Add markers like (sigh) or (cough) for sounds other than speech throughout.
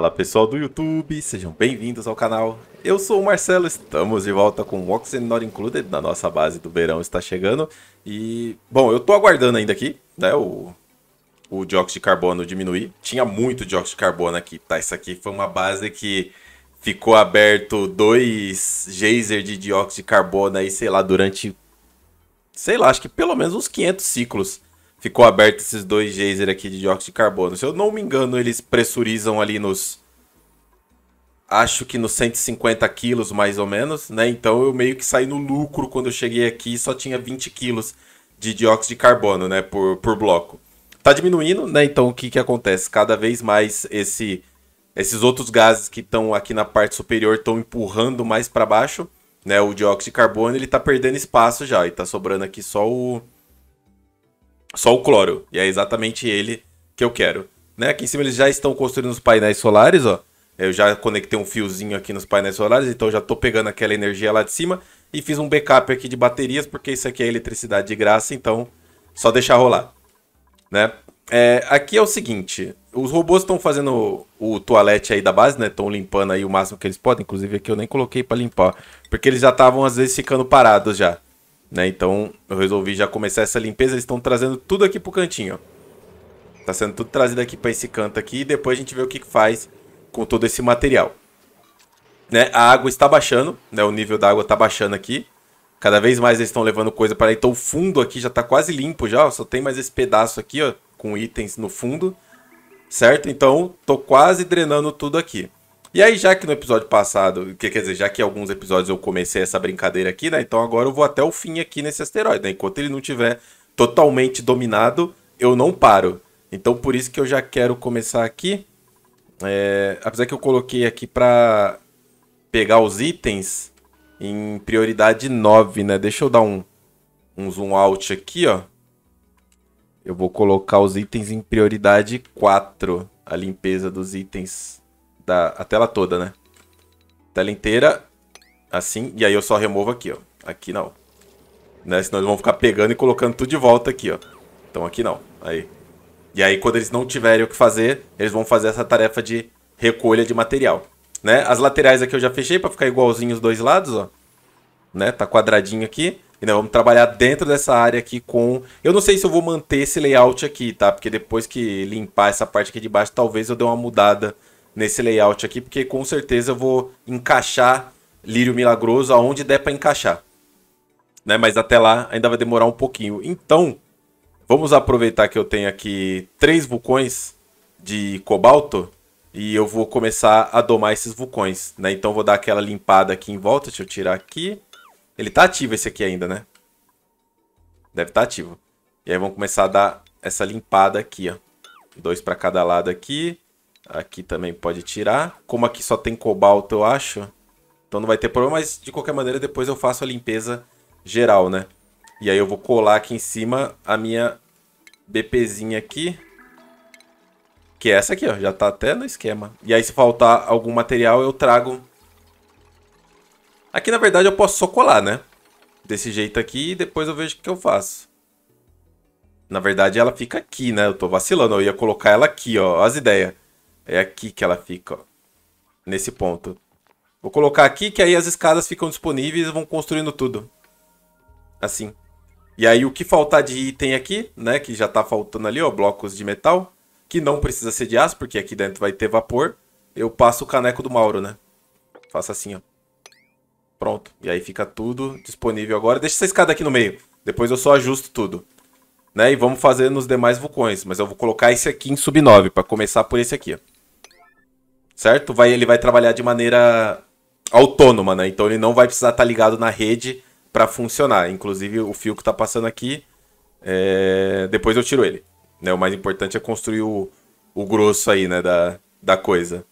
Fala pessoal do YouTube, sejam bem-vindos ao canal. Eu sou o Marcelo, estamos de volta com o Not Included, na nossa base do verão está chegando. E, bom, eu estou aguardando ainda aqui, né, o, o dióxido de carbono diminuir. Tinha muito dióxido de carbono aqui, tá? Isso aqui foi uma base que ficou aberto dois geysers de dióxido de carbono aí, sei lá, durante, sei lá, acho que pelo menos uns 500 ciclos ficou aberto esses dois geysers aqui de dióxido de carbono. Se eu não me engano, eles pressurizam ali nos. Acho que nos 150 quilos, mais ou menos, né? Então eu meio que saí no lucro quando eu cheguei aqui só tinha 20 quilos de dióxido de carbono, né? Por, por bloco. Tá diminuindo, né? Então o que, que acontece? Cada vez mais esse, esses outros gases que estão aqui na parte superior estão empurrando mais para baixo, né? O dióxido de carbono ele tá perdendo espaço já e tá sobrando aqui só o, só o cloro. E é exatamente ele que eu quero. Né? Aqui em cima eles já estão construindo os painéis solares, ó. Eu já conectei um fiozinho aqui nos painéis solares, então já estou pegando aquela energia lá de cima e fiz um backup aqui de baterias, porque isso aqui é eletricidade de graça, então só deixar rolar. Né? É, aqui é o seguinte, os robôs estão fazendo o, o toalete aí da base, né? Estão limpando aí o máximo que eles podem, inclusive aqui eu nem coloquei para limpar, porque eles já estavam às vezes ficando parados já. Né? Então eu resolvi já começar essa limpeza. Eles estão trazendo tudo aqui pro cantinho. está Tá sendo tudo trazido aqui para esse canto aqui. E depois a gente vê o que, que faz com todo esse material. Né? A água está baixando, né? O nível da água está baixando aqui. Cada vez mais eles estão levando coisa para aí. Então o fundo aqui já está quase limpo já. Ó. Só tem mais esse pedaço aqui, ó, com itens no fundo. Certo? Então, tô quase drenando tudo aqui. E aí, já que no episódio passado, que, quer dizer, já que alguns episódios eu comecei essa brincadeira aqui, né? Então agora eu vou até o fim aqui nesse asteroide, né? Enquanto ele não tiver totalmente dominado, eu não paro. Então por isso que eu já quero começar aqui. É, apesar que eu coloquei aqui pra pegar os itens em prioridade 9, né? Deixa eu dar um, um zoom out aqui, ó. Eu vou colocar os itens em prioridade 4, a limpeza dos itens da a tela toda, né? Tela inteira, assim, e aí eu só removo aqui, ó. Aqui não. Né? Senão eles vão ficar pegando e colocando tudo de volta aqui, ó. Então aqui não. Aí. E aí quando eles não tiverem o que fazer, eles vão fazer essa tarefa de recolha de material, né? As laterais aqui eu já fechei para ficar igualzinho os dois lados, ó. Né? Tá quadradinho aqui. E nós vamos trabalhar dentro dessa área aqui com... Eu não sei se eu vou manter esse layout aqui, tá? Porque depois que limpar essa parte aqui de baixo, talvez eu dê uma mudada nesse layout aqui, porque com certeza eu vou encaixar Lírio Milagroso aonde der para encaixar. Né? Mas até lá ainda vai demorar um pouquinho. Então, vamos aproveitar que eu tenho aqui três vulcões de cobalto e eu vou começar a domar esses vulcões, né? Então vou dar aquela limpada aqui em volta, deixa eu tirar aqui. Ele tá ativo esse aqui ainda, né? Deve estar tá ativo. E aí vamos começar a dar essa limpada aqui, ó. Dois para cada lado aqui. Aqui também pode tirar. Como aqui só tem cobalto, eu acho. Então não vai ter problema, mas de qualquer maneira depois eu faço a limpeza geral, né? E aí eu vou colar aqui em cima a minha BPzinha aqui. Que é essa aqui, ó. Já tá até no esquema. E aí se faltar algum material eu trago. Aqui na verdade eu posso só colar, né? Desse jeito aqui e depois eu vejo o que eu faço. Na verdade ela fica aqui, né? Eu tô vacilando. Eu ia colocar ela aqui, ó. As ideias. É aqui que ela fica, ó. Nesse ponto. Vou colocar aqui que aí as escadas ficam disponíveis e vão construindo tudo. Assim. E aí o que faltar de item aqui, né, que já tá faltando ali, ó, blocos de metal, que não precisa ser de aço, porque aqui dentro vai ter vapor, eu passo o caneco do Mauro, né? Faço assim, ó. Pronto. E aí fica tudo disponível agora. Deixa essa escada aqui no meio. Depois eu só ajusto tudo. Né? E vamos fazer nos demais vulcões. Mas eu vou colocar esse aqui em sub 9, para começar por esse aqui, ó certo? Vai, ele vai trabalhar de maneira autônoma, né? Então ele não vai precisar estar tá ligado na rede para funcionar. Inclusive o fio que está passando aqui, é... depois eu tiro ele. Né? O mais importante é construir o, o grosso aí, né, da, da coisa.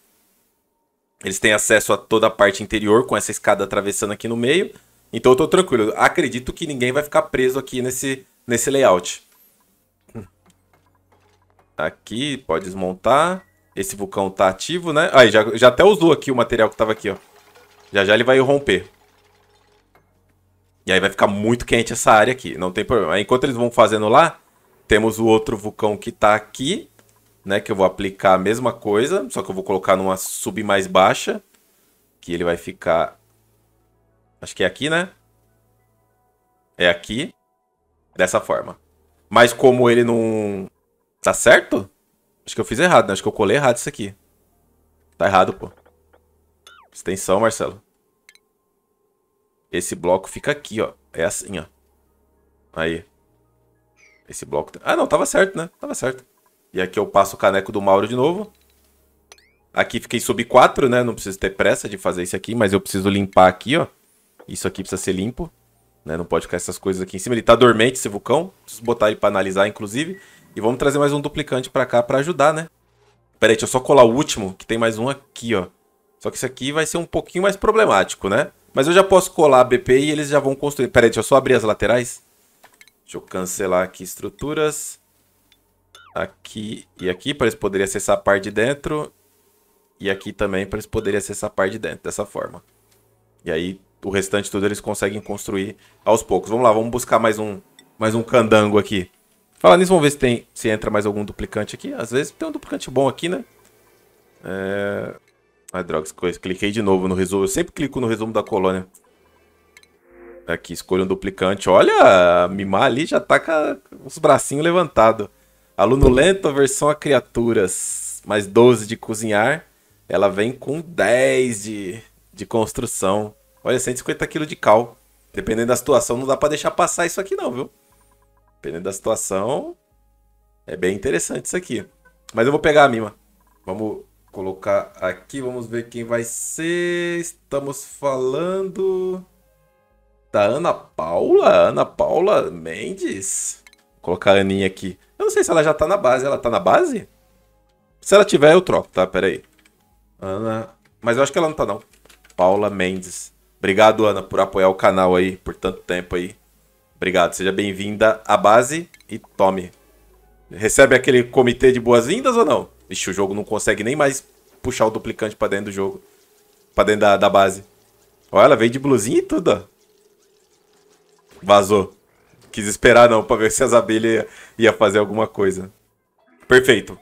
Eles têm acesso a toda a parte interior com essa escada atravessando aqui no meio. Então eu estou tranquilo. Acredito que ninguém vai ficar preso aqui nesse, nesse layout. Aqui, pode desmontar. Esse vulcão tá ativo, né? Aí, já, já até usou aqui o material que tava aqui, ó. Já já ele vai romper. E aí vai ficar muito quente essa área aqui, não tem problema. Enquanto eles vão fazendo lá, temos o outro vulcão que tá aqui, né? Que eu vou aplicar a mesma coisa, só que eu vou colocar numa sub mais baixa. Que ele vai ficar... Acho que é aqui, né? É aqui. Dessa forma. Mas como ele não... Tá certo? Acho que eu fiz errado, né? Acho que eu colei errado isso aqui. Tá errado, pô. Extensão, Marcelo. Esse bloco fica aqui, ó. É assim, ó. Aí. Esse bloco... Tá- ah, não. Tava certo, né? Tava certo. E aqui eu passo o caneco do Mauro de novo. Aqui fiquei sub 4, né? Não preciso ter pressa de fazer isso aqui, mas eu preciso limpar aqui, ó. Isso aqui precisa ser limpo, né? Não pode ficar essas coisas aqui em cima. Ele tá dormente, esse vulcão. Preciso botar ele pra analisar, inclusive. E vamos trazer mais um duplicante pra cá pra ajudar, né? Pera aí, deixa eu só colar o último, que tem mais um aqui, ó. Só que esse aqui vai ser um pouquinho mais problemático, né? Mas eu já posso colar a BP e eles já vão construir. Pera aí, deixa eu só abrir as laterais. Deixa eu cancelar aqui estruturas. Aqui e aqui, para eles poderem acessar a parte de dentro. E aqui também, para eles poderem acessar a parte de dentro, dessa forma. E aí, o restante tudo eles conseguem construir aos poucos. Vamos lá, vamos buscar mais um, mais um candango aqui. Fala nisso, vamos ver se tem se entra mais algum duplicante aqui. Às vezes tem um duplicante bom aqui, né? É... Ai, droga, cliquei de novo no resumo. Eu sempre clico no resumo da colônia. Aqui, escolha um duplicante. Olha, Mimar ali já tá com os bracinhos levantados. Aluno lento, versão a criaturas. Mais 12 de cozinhar. Ela vem com 10 de, de construção. Olha, 150 kg de cal. Dependendo da situação, não dá pra deixar passar isso aqui não, viu? Dependendo da situação, é bem interessante isso aqui. Mas eu vou pegar a mima. Vamos colocar aqui, vamos ver quem vai ser. Estamos falando da Ana Paula? Ana Paula Mendes? Vou colocar a Aninha aqui. Eu não sei se ela já tá na base. Ela tá na base? Se ela tiver, eu troco, tá? Pera aí. Ana... Mas eu acho que ela não tá, não. Paula Mendes. Obrigado, Ana, por apoiar o canal aí por tanto tempo aí. Obrigado, seja bem-vinda à base e tome. Recebe aquele comitê de boas-vindas ou não? Ixi, o jogo não consegue nem mais puxar o duplicante para dentro do jogo. para dentro da, da base. Olha, ela veio de blusinha e tudo, ó. Vazou. Quis esperar não, para ver se as abelhas iam ia fazer alguma coisa. Perfeito.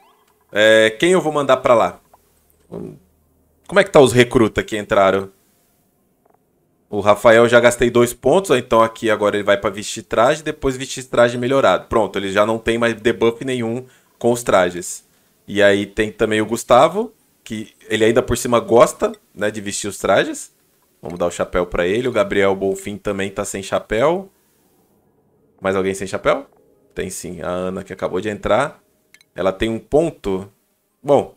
É, quem eu vou mandar para lá? Hum, como é que tá os recrutas que entraram? O Rafael já gastei dois pontos, então aqui agora ele vai para vestir traje, depois vestir traje melhorado. Pronto, ele já não tem mais debuff nenhum com os trajes. E aí tem também o Gustavo, que ele ainda por cima gosta, né, de vestir os trajes. Vamos dar o chapéu para ele. O Gabriel Bolfin também tá sem chapéu. Mais alguém sem chapéu? Tem sim, a Ana que acabou de entrar. Ela tem um ponto. Bom,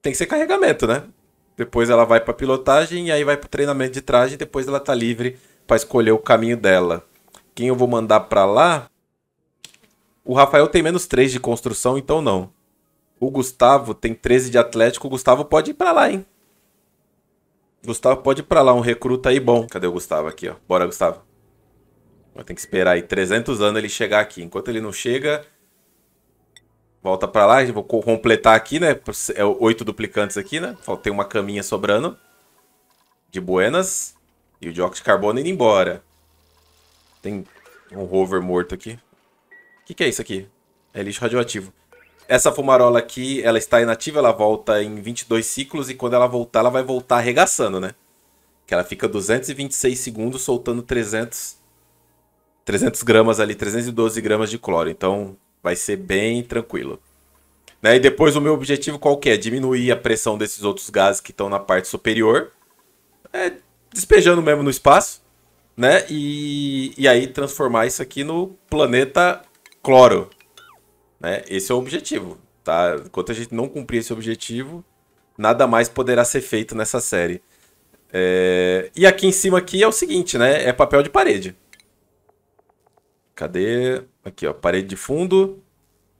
tem que ser carregamento, né? depois ela vai para pilotagem e aí vai para treinamento de traje, depois ela tá livre para escolher o caminho dela. Quem eu vou mandar para lá? O Rafael tem menos 3 de construção, então não. O Gustavo tem 13 de atlético, o Gustavo pode ir para lá, hein? Gustavo pode ir para lá, um recruta aí bom. Cadê o Gustavo aqui, ó? Bora, Gustavo. Tem que esperar aí 300 anos ele chegar aqui. Enquanto ele não chega, Volta pra lá, vou completar aqui, né? É oito duplicantes aqui, né? Tem uma caminha sobrando. De buenas. E o dióxido de carbono indo embora. Tem um rover morto aqui. O que, que é isso aqui? É lixo radioativo. Essa fumarola aqui, ela está inativa, ela volta em 22 ciclos. E quando ela voltar, ela vai voltar arregaçando, né? Que ela fica 226 segundos soltando 300... 300 gramas ali, 312 gramas de cloro. Então, Vai ser bem tranquilo. Né? E depois o meu objetivo qual que é? Diminuir a pressão desses outros gases que estão na parte superior. É, despejando mesmo no espaço. Né? E, e aí transformar isso aqui no planeta cloro. Né? Esse é o objetivo. Tá? Enquanto a gente não cumprir esse objetivo, nada mais poderá ser feito nessa série. É... E aqui em cima aqui é o seguinte, né? É papel de parede. Cadê? Aqui, ó, parede de fundo.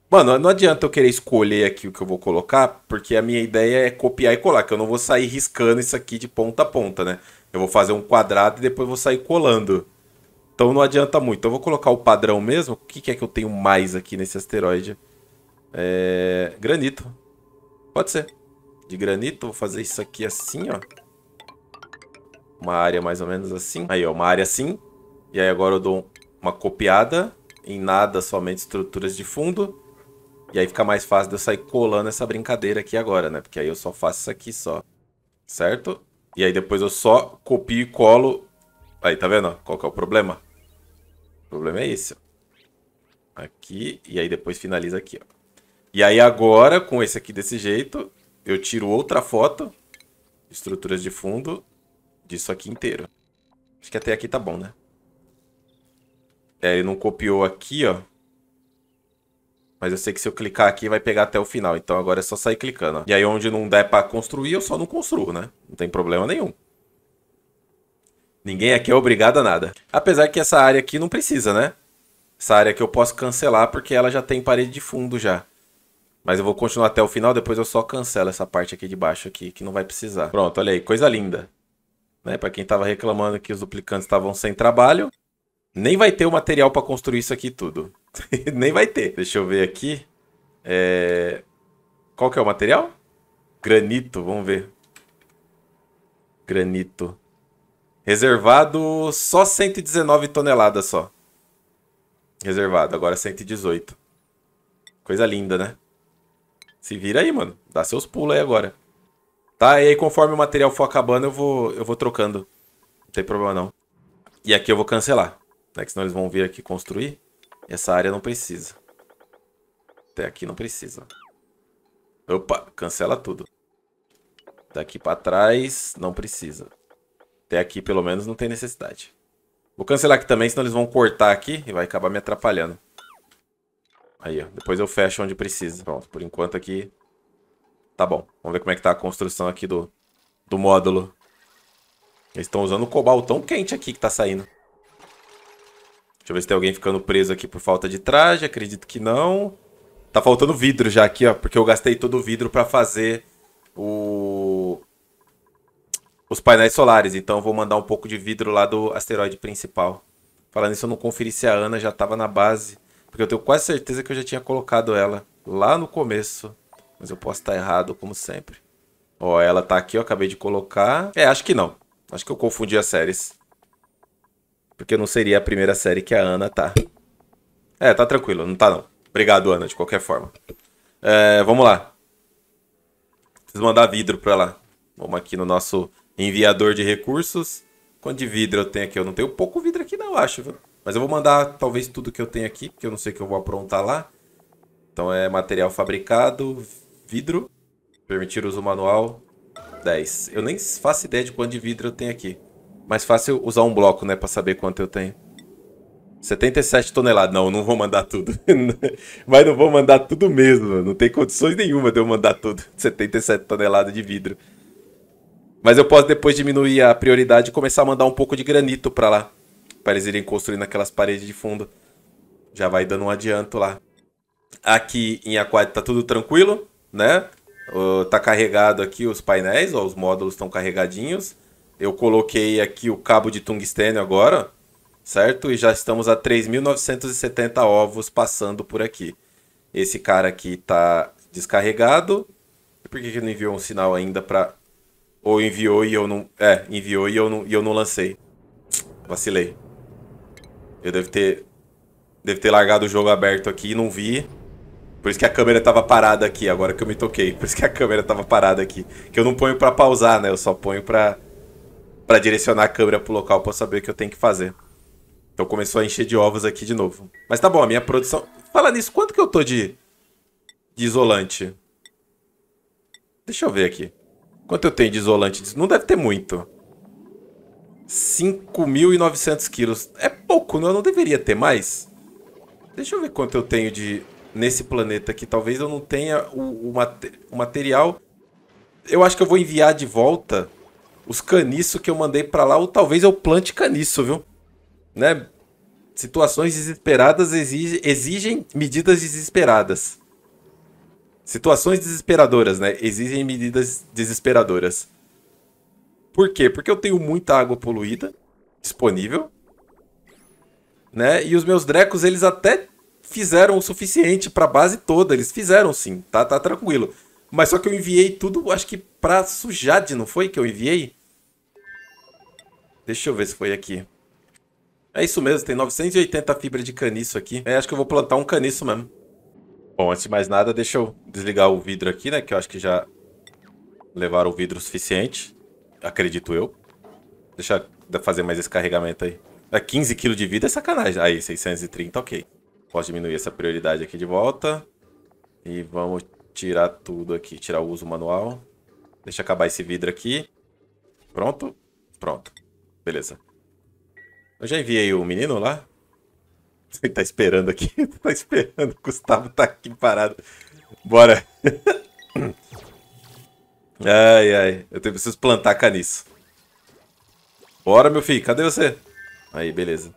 Mano, não adianta eu querer escolher aqui o que eu vou colocar, porque a minha ideia é copiar e colar, que eu não vou sair riscando isso aqui de ponta a ponta, né? Eu vou fazer um quadrado e depois vou sair colando. Então não adianta muito. Então eu vou colocar o padrão mesmo. O que, que é que eu tenho mais aqui nesse asteroide? É... Granito. Pode ser. De granito, vou fazer isso aqui assim, ó. Uma área mais ou menos assim. Aí, ó, uma área assim. E aí agora eu dou uma copiada em nada, somente estruturas de fundo. E aí fica mais fácil de eu sair colando essa brincadeira aqui agora, né? Porque aí eu só faço isso aqui só, certo? E aí depois eu só copio e colo. Aí, tá vendo? Qual que é o problema? O problema é esse, Aqui, e aí depois finaliza aqui, ó. E aí agora, com esse aqui desse jeito, eu tiro outra foto, estruturas de fundo, disso aqui inteiro. Acho que até aqui tá bom, né? É, ele não copiou aqui, ó. Mas eu sei que se eu clicar aqui vai pegar até o final. Então agora é só sair clicando. Ó. E aí onde não der pra construir, eu só não construo, né? Não tem problema nenhum. Ninguém aqui é obrigado a nada. Apesar que essa área aqui não precisa, né? Essa área aqui eu posso cancelar porque ela já tem parede de fundo já. Mas eu vou continuar até o final, depois eu só cancelo essa parte aqui de baixo aqui, que não vai precisar. Pronto, olha aí, coisa linda. Né? Pra quem tava reclamando que os duplicantes estavam sem trabalho, nem vai ter o material para construir isso aqui tudo. (laughs) Nem vai ter. Deixa eu ver aqui. É... Qual que é o material? Granito, vamos ver. Granito. Reservado só 119 toneladas só. Reservado, agora 118. Coisa linda, né? Se vira aí, mano. Dá seus pulos aí agora. Tá, e aí conforme o material for acabando, eu vou, eu vou trocando. Não tem problema não. E aqui eu vou cancelar. Né? Que senão eles vão vir aqui construir. Essa área não precisa. Até aqui não precisa. Opa, cancela tudo. Daqui para trás não precisa. Até aqui pelo menos não tem necessidade. Vou cancelar aqui também, senão eles vão cortar aqui e vai acabar me atrapalhando. Aí, ó. Depois eu fecho onde precisa. Pronto, por enquanto aqui... Tá bom. Vamos ver como é que tá a construção aqui do, do módulo. Eles estão usando o cobal tão quente aqui que tá saindo. Deixa eu ver se tem alguém ficando preso aqui por falta de traje. Acredito que não. Tá faltando vidro já aqui, ó. Porque eu gastei todo o vidro para fazer o... os painéis solares. Então vou mandar um pouco de vidro lá do asteroide principal. Falando isso, eu não conferi se a Ana já tava na base. Porque eu tenho quase certeza que eu já tinha colocado ela lá no começo. Mas eu posso estar errado, como sempre. Ó, ela tá aqui, ó. acabei de colocar. É, acho que não. Acho que eu confundi as séries. Porque não seria a primeira série que a Ana tá. É, tá tranquilo, não tá não. Obrigado, Ana, de qualquer forma. É, vamos lá. Preciso mandar vidro pra lá. Vamos aqui no nosso enviador de recursos. Quanto de vidro eu tenho aqui? Eu não tenho pouco vidro aqui, não, acho, viu? Mas eu vou mandar talvez tudo que eu tenho aqui, porque eu não sei o que eu vou aprontar lá. Então é material fabricado, vidro, permitir uso manual, 10. Eu nem faço ideia de quanto de vidro eu tenho aqui. Mais fácil usar um bloco, né, pra saber quanto eu tenho. 77 toneladas. Não, não vou mandar tudo. (laughs) Mas não vou mandar tudo mesmo. Não tem condições nenhuma de eu mandar tudo. 77 (laughs) toneladas de vidro. Mas eu posso depois diminuir a prioridade e começar a mandar um pouco de granito para lá. para eles irem construindo aquelas paredes de fundo. Já vai dando um adianto lá. Aqui em Aquário tá tudo tranquilo, né? Uh, tá carregado aqui os painéis, ó, os módulos estão carregadinhos. Eu coloquei aqui o cabo de tungstênio agora, certo? E já estamos a 3.970 ovos passando por aqui. Esse cara aqui está descarregado. Por que, que não enviou um sinal ainda para Ou enviou e eu não... É, enviou e eu não, e eu não lancei. Vacilei. Eu devo ter... Devo ter largado o jogo aberto aqui e não vi. Por isso que a câmera estava parada aqui, agora que eu me toquei. Por isso que a câmera estava parada aqui. Que eu não ponho para pausar, né? Eu só ponho para para direcionar a câmera pro local para saber o que eu tenho que fazer. Então começou a encher de ovos aqui de novo. Mas tá bom, a minha produção... Fala nisso, quanto que eu tô de, de isolante? Deixa eu ver aqui. Quanto eu tenho de isolante? Não deve ter muito. 5.900 quilos. É pouco, não? Eu não deveria ter mais. Deixa eu ver quanto eu tenho de... Nesse planeta aqui. Talvez eu não tenha o, o, mate... o material. Eu acho que eu vou enviar de volta os caniços que eu mandei para lá, ou talvez eu plante caniço, viu? Né? Situações desesperadas exige, exigem medidas desesperadas. Situações desesperadoras, né? Exigem medidas desesperadoras. Por quê? Porque eu tenho muita água poluída disponível, né? E os meus drecos, eles até fizeram o suficiente para a base toda, eles fizeram sim, tá, tá tranquilo. Mas só que eu enviei tudo, acho que pra Sujade, não foi que eu enviei? Deixa eu ver se foi aqui. É isso mesmo, tem 980 fibra de caniço aqui. É, acho que eu vou plantar um caniço mesmo. Bom, antes de mais nada, deixa eu desligar o vidro aqui, né? Que eu acho que já levaram o vidro o suficiente. Acredito eu. Deixa eu fazer mais esse carregamento aí. É 15 kg de vida é sacanagem. Aí, 630, ok. Posso diminuir essa prioridade aqui de volta. E vamos tirar tudo aqui. Tirar o uso manual. Deixa acabar esse vidro aqui. Pronto. Pronto. Beleza. Eu já enviei o menino lá. Ele tá esperando aqui. (laughs) tá esperando. O Gustavo tá aqui parado. Bora. (coughs) ai, ai. Eu preciso plantar caniço. Bora, meu filho. Cadê você? Aí, beleza.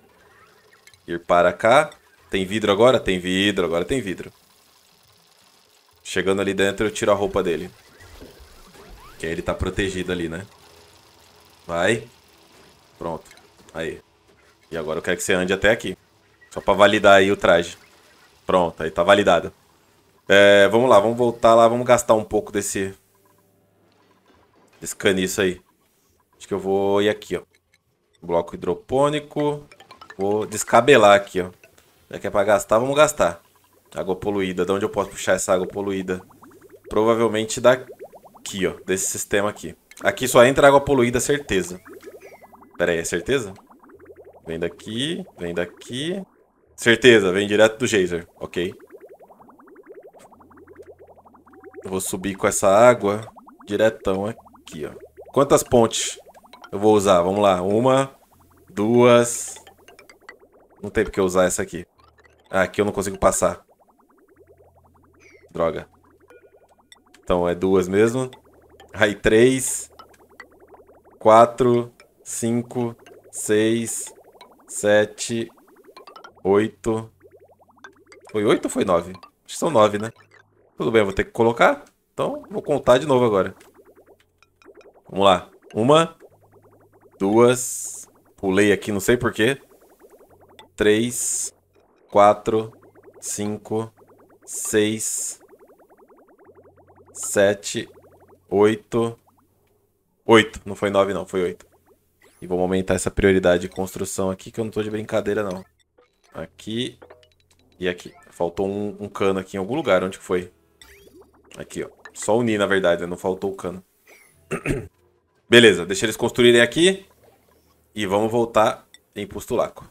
Ir para cá. Tem vidro agora? Tem vidro. Agora tem vidro. Chegando ali dentro, eu tiro a roupa dele. Que aí ele tá protegido ali, né? Vai. Pronto. Aí. E agora eu quero que você ande até aqui. Só pra validar aí o traje. Pronto, aí tá validado. É, vamos lá, vamos voltar lá, vamos gastar um pouco desse... Desse caniço aí. Acho que eu vou ir aqui, ó. Bloco hidropônico. Vou descabelar aqui, ó. Já que é pra gastar, vamos gastar. Água poluída. De onde eu posso puxar essa água poluída? Provavelmente daqui, ó. Desse sistema aqui. Aqui só entra água poluída, certeza. Pera aí, é certeza? Vem daqui, vem daqui. Certeza, vem direto do geyser. Ok. Eu vou subir com essa água diretão aqui, ó. Quantas pontes eu vou usar? Vamos lá. Uma, duas... Não tem porque usar essa aqui. Ah, aqui eu não consigo passar. Droga. Então, é duas mesmo. Aí, três. Quatro cinco, seis, sete, oito. Foi oito ou foi nove? Acho que são nove, né? Tudo bem, vou ter que colocar. Então, vou contar de novo agora. Vamos lá. Uma, duas, pulei aqui, não sei porquê. Três, quatro, cinco, seis, sete, oito, oito. Não foi nove, não, foi oito. E vamos aumentar essa prioridade de construção aqui, que eu não tô de brincadeira, não. Aqui e aqui. Faltou um, um cano aqui em algum lugar. Onde que foi? Aqui, ó. Só unir, na verdade, né? Não faltou o cano. (clears throat) Beleza, deixa eles construírem aqui. E vamos voltar em Pustulaco.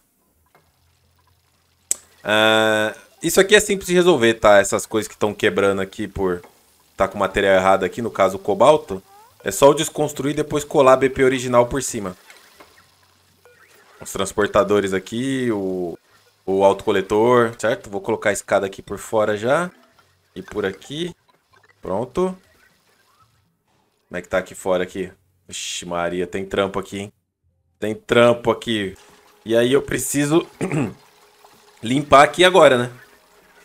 Ah, isso aqui é simples de resolver, tá? Essas coisas que estão quebrando aqui por... Tá com material errado aqui, no caso o cobalto. É só eu desconstruir e depois colar a BP original por cima os transportadores aqui, o, o autocoletor, certo? Vou colocar a escada aqui por fora já. E por aqui. Pronto. Como é que tá aqui fora aqui? Ixi, Maria, tem trampo aqui, hein? Tem trampo aqui. E aí eu preciso (clears throat) limpar aqui agora, né?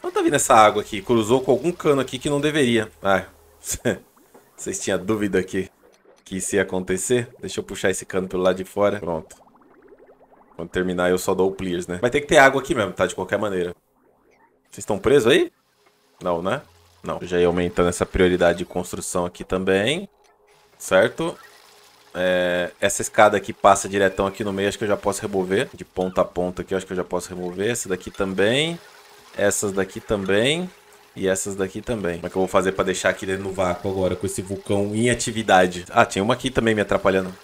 Não tá vindo essa água aqui. Cruzou com algum cano aqui que não deveria. Ah, (laughs) vocês tinham dúvida aqui que isso ia acontecer? Deixa eu puxar esse cano pelo lado de fora. Pronto. Quando terminar eu só dou o clears, né? Vai ter que ter água aqui mesmo, tá? De qualquer maneira. Vocês estão presos aí? Não, né? Não. Eu já ia aumentando essa prioridade de construção aqui também. Certo? É... essa escada aqui passa diretão aqui no meio, acho que eu já posso remover. De ponta a ponta aqui, acho que eu já posso remover. Essa daqui também. Essas daqui também. E essas daqui também. Como é que eu vou fazer pra deixar aqui dentro no vácuo agora, com esse vulcão em atividade? Ah, tinha uma aqui também me atrapalhando.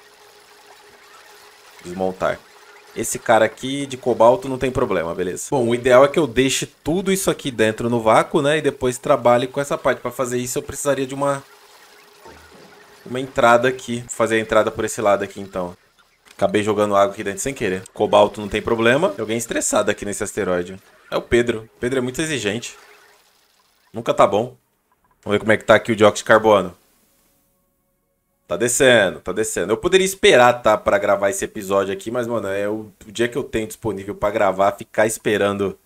Desmontar. Esse cara aqui de cobalto não tem problema, beleza. Bom, o ideal é que eu deixe tudo isso aqui dentro no vácuo, né? E depois trabalhe com essa parte. Para fazer isso, eu precisaria de uma... Uma entrada aqui. Vou fazer a entrada por esse lado aqui, então. Acabei jogando água aqui dentro sem querer. Cobalto não tem problema. Tem alguém estressado aqui nesse asteroide. É o Pedro. O Pedro é muito exigente. Nunca tá bom. Vamos ver como é que tá aqui o dióxido de carbono. Tá descendo, tá descendo. Eu poderia esperar, tá, para gravar esse episódio aqui, mas, mano, é o, o dia que eu tenho disponível para gravar, ficar esperando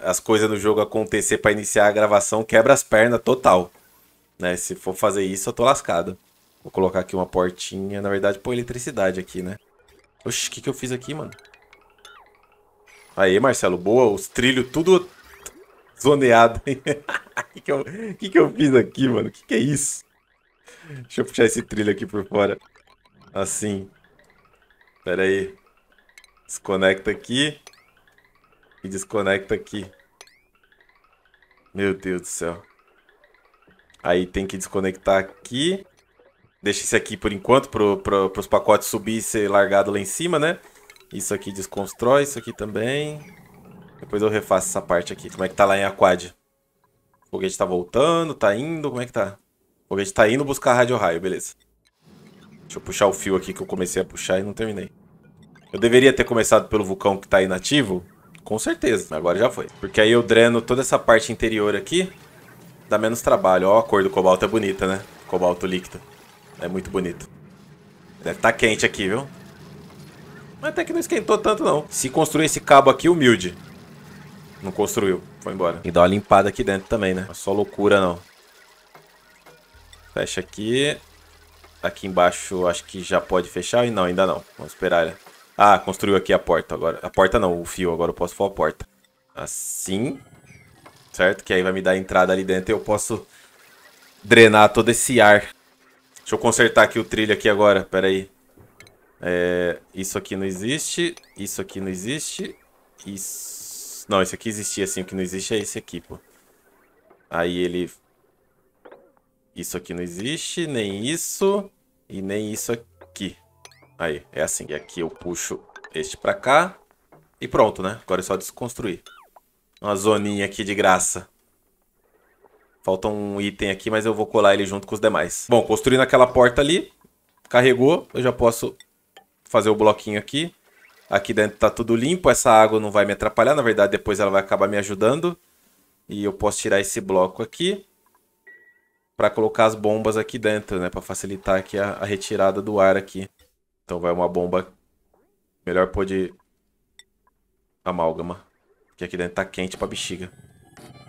as coisas no jogo acontecer para iniciar a gravação, quebra as pernas total. Né? Se for fazer isso, eu tô lascado. Vou colocar aqui uma portinha, na verdade, põe eletricidade aqui, né? Oxi, o que, que eu fiz aqui, mano? Aí, Marcelo, boa, os trilhos tudo zoneado. (laughs) O que, que, eu, que, que eu fiz aqui, mano? O que, que é isso? Deixa eu puxar esse trilho aqui por fora. Assim. Pera aí. Desconecta aqui. E desconecta aqui. Meu Deus do céu. Aí tem que desconectar aqui. Deixa isso aqui por enquanto pro, pro, pros pacotes subir e ser largado lá em cima, né? Isso aqui desconstrói, isso aqui também. Depois eu refaço essa parte aqui. Como é que tá lá em Aquad? O foguete tá voltando, tá indo, como é que tá? Porque a gente tá indo buscar a rádio raio, beleza. Deixa eu puxar o fio aqui que eu comecei a puxar e não terminei. Eu deveria ter começado pelo vulcão que tá inativo? Com certeza, agora já foi. Porque aí eu dreno toda essa parte interior aqui, dá menos trabalho. Ó, a cor do cobalto é bonita, né? Cobalto líquido. É muito bonito. Deve tá quente aqui, viu? Mas até que não esquentou tanto, não. Se construir esse cabo aqui, humilde. Não construiu. Foi embora. E dá uma limpada aqui dentro também, né? é só loucura, não. Fecha aqui. Aqui embaixo acho que já pode fechar. E não, ainda não. Vamos esperar. Ah, construiu aqui a porta agora. A porta não, o fio. Agora eu posso pôr a porta. Assim. Certo? Que aí vai me dar a entrada ali dentro e eu posso drenar todo esse ar. Deixa eu consertar aqui o trilho aqui agora. Pera aí. É, isso aqui não existe. Isso aqui não existe. Isso... Não, esse aqui existia assim O que não existe é esse aqui, pô. Aí ele isso aqui não existe, nem isso e nem isso aqui. Aí, é assim. E aqui eu puxo este pra cá. E pronto, né? Agora é só desconstruir. Uma zoninha aqui de graça. Falta um item aqui, mas eu vou colar ele junto com os demais. Bom, construindo aquela porta ali. Carregou. Eu já posso fazer o bloquinho aqui. Aqui dentro tá tudo limpo. Essa água não vai me atrapalhar. Na verdade, depois ela vai acabar me ajudando. E eu posso tirar esse bloco aqui para colocar as bombas aqui dentro, né? Para facilitar aqui a, a, retirada do ar aqui. Então vai uma bomba melhor pôr de amálgama, porque aqui dentro tá quente pra bexiga.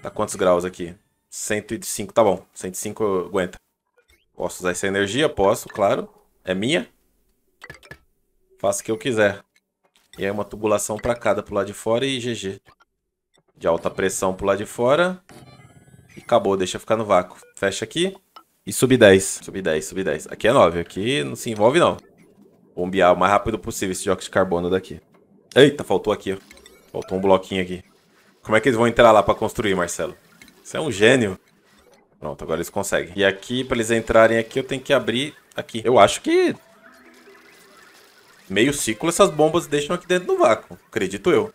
Tá quantos graus aqui? 105, tá bom. 105 aguenta. Posso usar essa energia? Posso, claro. É minha. Faço o que eu quiser. E aí é uma tubulação para cada pro lado de fora e GG. De alta pressão pro lado de fora. E acabou, deixa ficar no vácuo. Fecha aqui e sub 10. Sub 10, sub 10. Aqui é 9, aqui não se envolve não. Bombear o mais rápido possível esse dióxido de carbono daqui. Eita, faltou aqui, ó. Faltou um bloquinho aqui. Como é que eles vão entrar lá pra construir, Marcelo? Você é um gênio. Pronto, agora eles conseguem. E aqui, pra eles entrarem aqui, eu tenho que abrir aqui. Eu acho que... Meio ciclo essas bombas deixam aqui dentro do vácuo. Acredito eu.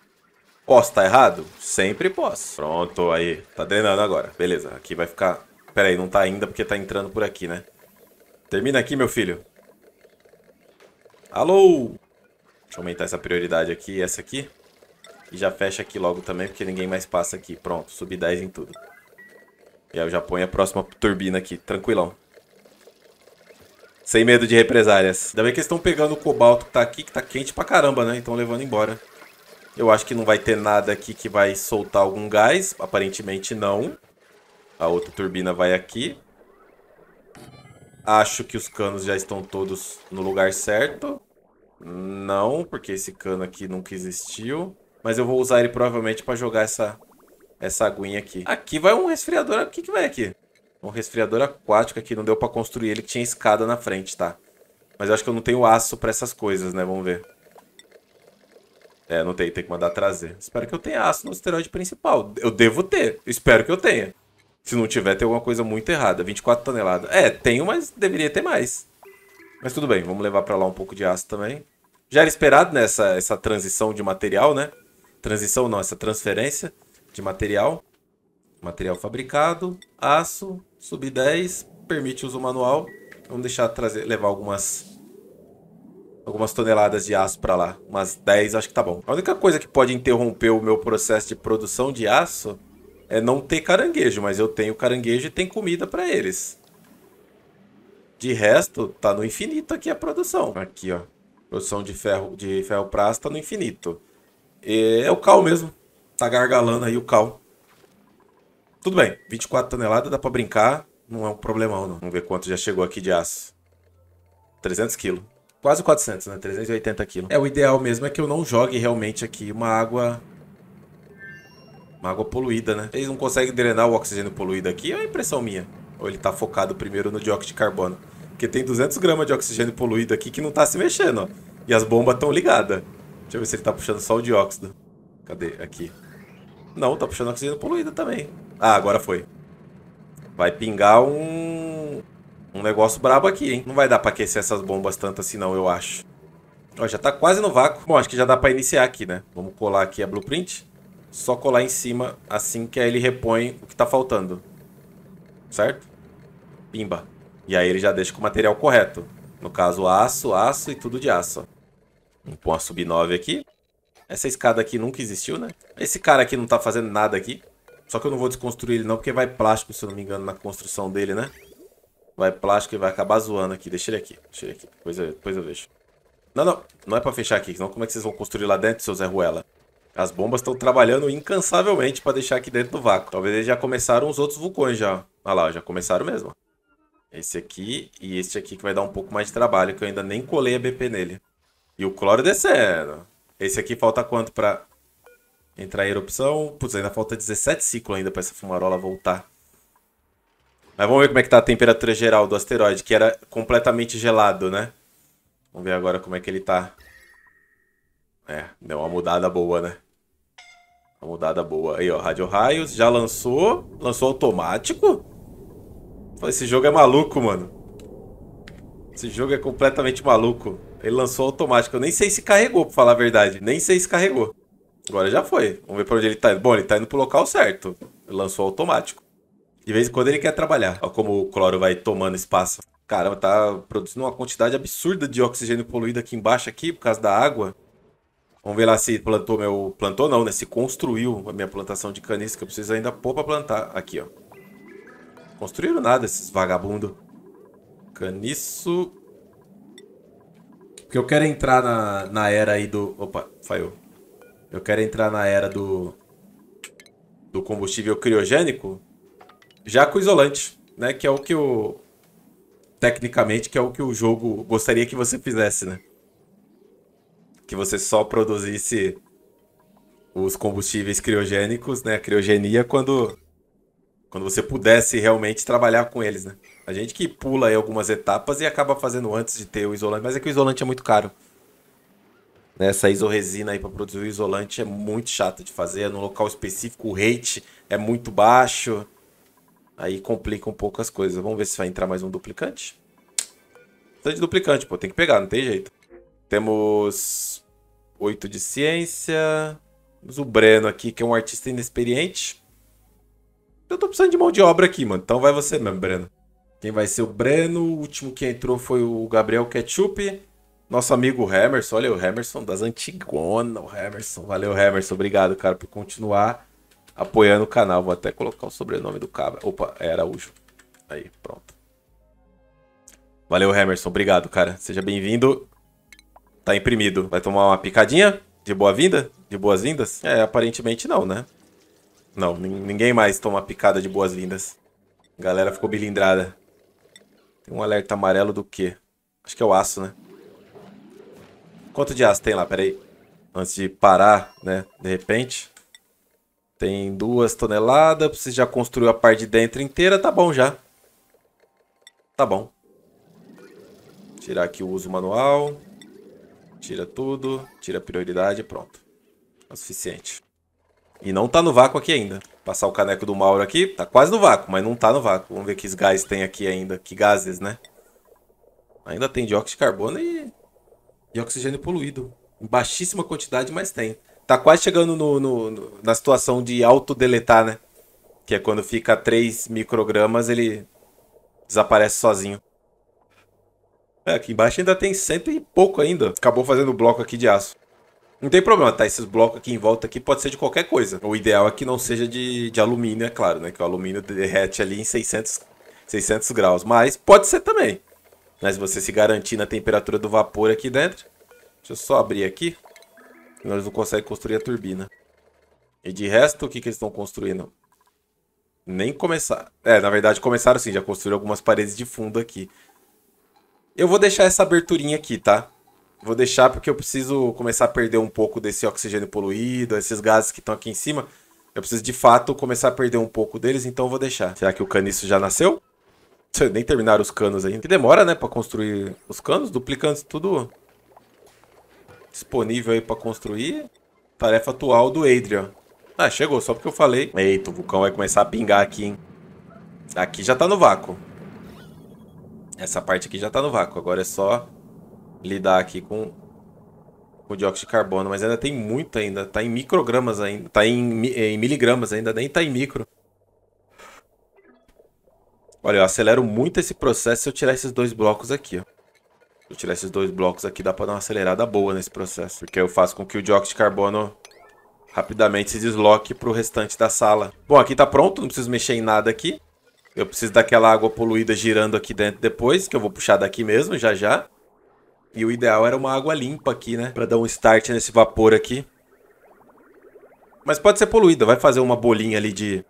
Posso tá errado? Sempre posso. Pronto, aí. Tá drenando agora. Beleza, aqui vai ficar... Pera aí, não tá ainda porque tá entrando por aqui, né? Termina aqui, meu filho. Alô? Deixa eu aumentar essa prioridade aqui e essa aqui. E já fecha aqui logo também, porque ninguém mais passa aqui. Pronto, subi 10 em tudo. E aí eu já ponho a próxima turbina aqui, tranquilão. Sem medo de represálias. Ainda bem que eles estão pegando o cobalto que tá aqui, que tá quente pra caramba, né? Então levando embora. Eu acho que não vai ter nada aqui que vai soltar algum gás. Aparentemente não. A outra turbina vai aqui. Acho que os canos já estão todos no lugar certo. Não, porque esse cano aqui nunca existiu. Mas eu vou usar ele provavelmente para jogar essa, essa aguinha aqui. Aqui vai um resfriador. O que, que vai aqui? Um resfriador aquático aqui. Não deu para construir ele, que tinha escada na frente, tá? Mas eu acho que eu não tenho aço para essas coisas, né? Vamos ver. É, não tem, tem que mandar trazer. Espero que eu tenha aço no esteroide principal. Eu devo ter. Espero que eu tenha. Se não tiver, tem alguma coisa muito errada. 24 toneladas. É, tenho, mas deveria ter mais. Mas tudo bem, vamos levar para lá um pouco de aço também. Já era esperado nessa né, essa transição de material, né? Transição não, essa transferência de material. Material fabricado, aço, sub 10, permite uso manual. Vamos deixar trazer, levar algumas algumas toneladas de aço para lá. Umas 10, acho que tá bom. A única coisa que pode interromper o meu processo de produção de aço é não ter caranguejo, mas eu tenho caranguejo e tem comida para eles. De resto, tá no infinito aqui a produção. Aqui, ó. Produção de ferro, de ferro praça tá no infinito. E é o cal mesmo. Tá gargalando aí o cal. Tudo bem, 24 toneladas dá para brincar. Não é um problemão, não. Vamos ver quanto já chegou aqui de aço. 300 quilos. Quase 400, né? 380 quilos. É, o ideal mesmo é que eu não jogue realmente aqui uma água... Uma água poluída, né? Eles não conseguem drenar o oxigênio poluído aqui, é uma impressão minha. Ou ele tá focado primeiro no dióxido de carbono. Porque tem 200 gramas de oxigênio poluído aqui que não tá se mexendo, ó. E as bombas estão ligadas. Deixa eu ver se ele tá puxando só o dióxido. Cadê? Aqui. Não, tá puxando oxigênio poluído também. Ah, agora foi. Vai pingar um um negócio brabo aqui, hein? Não vai dar pra aquecer essas bombas tanto assim não, eu acho. Ó, já tá quase no vácuo. Bom, acho que já dá pra iniciar aqui, né? Vamos colar aqui a blueprint. Só colar em cima, assim que aí ele repõe o que tá faltando. Certo? Pimba. E aí ele já deixa com o material correto. No caso, aço, aço e tudo de aço. Vamos pôr uma sub-9 aqui. Essa escada aqui nunca existiu, né? Esse cara aqui não tá fazendo nada aqui. Só que eu não vou desconstruir ele não, porque vai plástico, se eu não me engano, na construção dele, né? Vai plástico e vai acabar zoando aqui. Deixa ele aqui. Deixa ele aqui. Depois eu, depois eu deixo. Não, não. Não é pra fechar aqui, senão como é que vocês vão construir lá dentro, seu Zé Ruela? As bombas estão trabalhando incansavelmente pra deixar aqui dentro do vácuo. Talvez eles já começaram os outros vulcões já. Olha lá, já começaram mesmo. Esse aqui e este aqui que vai dar um pouco mais de trabalho, que eu ainda nem colei a BP nele. E o cloro descendo. Esse aqui falta quanto pra entrar em erupção? Putz, ainda falta 17 ciclos ainda pra essa fumarola voltar. Mas vamos ver como é que tá a temperatura geral do asteroide, que era completamente gelado, né? Vamos ver agora como é que ele tá. É, deu uma mudada boa, né? Uma mudada boa. Aí, ó, rádio Raios já lançou. Lançou automático? Esse jogo é maluco, mano. Esse jogo é completamente maluco. Ele lançou automático. Eu nem sei se carregou, pra falar a verdade. Nem sei se carregou. Agora já foi. Vamos ver pra onde ele tá indo. Bom, ele tá indo pro local certo. Ele lançou automático. De vez em quando ele quer trabalhar. Olha como o cloro vai tomando espaço. Caramba, tá produzindo uma quantidade absurda de oxigênio poluído aqui embaixo aqui por causa da água. Vamos ver lá se plantou meu... Plantou não, né? Se construiu a minha plantação de caniço que eu preciso ainda pôr pra plantar. Aqui, ó. Construíram nada esses vagabundo. Caniço... Porque eu quero entrar na, na era aí do... Opa, falhou. Eu quero entrar na era do... Do combustível criogênico já com isolante, né? Que é o que o. Tecnicamente, que é o que o jogo gostaria que você fizesse, né? Que você só produzisse os combustíveis criogênicos, né? A criogenia, quando, quando você pudesse realmente trabalhar com eles, né? A gente que pula aí algumas etapas e acaba fazendo antes de ter o isolante, mas é que o isolante é muito caro. Né, essa isoresina aí para produzir o isolante é muito chata de fazer. É no local específico, o rate é muito baixo. Aí complica um pouco as coisas. Vamos ver se vai entrar mais um duplicante. Precisa de duplicante, pô. Tem que pegar, não tem jeito. Temos oito de ciência. Temos o Breno aqui, que é um artista inexperiente. Eu tô precisando de mão de obra aqui, mano. Então vai você mesmo, Breno. Quem vai ser o Breno? O último que entrou foi o Gabriel Ketchup. Nosso amigo Hammerson. Olha o Hammerson das antigonas. O Hammerson. Valeu, Hammerson. Obrigado, cara, por continuar apoiando o canal. Vou até colocar o sobrenome do cabra. Opa, é Araújo. Aí, pronto. Valeu, Emerson. Obrigado, cara. Seja bem-vindo. Tá imprimido. Vai tomar uma picadinha? De boa-vinda? De boas-vindas? É, aparentemente não, né? Não, ninguém mais toma picada de boas-vindas. Galera ficou bilindrada. Tem um alerta amarelo do quê? Acho que é o aço, né? Quanto de aço tem lá? Pera aí. Antes de parar, né? De repente. Tem duas toneladas, você já construiu a parte de dentro inteira, tá bom já. Tá bom. Tirar aqui o uso manual. Tira tudo, tira a prioridade, pronto. É o suficiente. E não tá no vácuo aqui ainda. Passar o caneco do Mauro aqui, tá quase no vácuo, mas não tá no vácuo. Vamos ver que gás tem aqui ainda, que gases, né? Ainda tem dióxido de carbono e, e oxigênio poluído. Em baixíssima quantidade, mas tem. Tá quase chegando no, no, no, na situação de autodeletar, né? Que é quando fica 3 microgramas, ele desaparece sozinho. É, aqui embaixo ainda tem cento e pouco ainda. Acabou fazendo bloco aqui de aço. Não tem problema, tá? Esses blocos aqui em volta aqui pode ser de qualquer coisa. O ideal é que não seja de, de alumínio, é claro, né? Que o alumínio derrete ali em 600, 600 graus. Mas pode ser também. Mas você se garantir na temperatura do vapor aqui dentro. Deixa eu só abrir aqui. Eles não conseguem construir a turbina. E de resto, o que, que eles estão construindo? Nem começar. É, na verdade começaram sim, já construíram algumas paredes de fundo aqui. Eu vou deixar essa aberturinha aqui, tá? Vou deixar porque eu preciso começar a perder um pouco desse oxigênio poluído, esses gases que estão aqui em cima. Eu preciso de fato começar a perder um pouco deles, então eu vou deixar. Será que o caniço já nasceu? (laughs) Nem terminaram os canos ainda. Que demora, né, pra construir os canos, duplicando tudo disponível aí para construir. Tarefa atual do Adrian. Ah, chegou, só porque eu falei. Eita, o vulcão vai começar a pingar aqui, hein? Aqui já tá no vácuo. Essa parte aqui já tá no vácuo. Agora é só lidar aqui com o dióxido de carbono. Mas ainda tem muito ainda. Tá em microgramas ainda. Tá em, em miligramas ainda. Nem tá em micro. Olha, eu acelero muito esse processo se eu tirar esses dois blocos aqui, ó. Se eu tirar esses dois blocos aqui, dá pra dar uma acelerada boa nesse processo. Porque eu faço com que o dióxido de carbono rapidamente se desloque pro restante da sala. Bom, aqui tá pronto, não preciso mexer em nada aqui. Eu preciso daquela água poluída girando aqui dentro depois, que eu vou puxar daqui mesmo, já já. E o ideal era uma água limpa aqui, né? Pra dar um start nesse vapor aqui. Mas pode ser poluída, vai fazer uma bolinha ali de,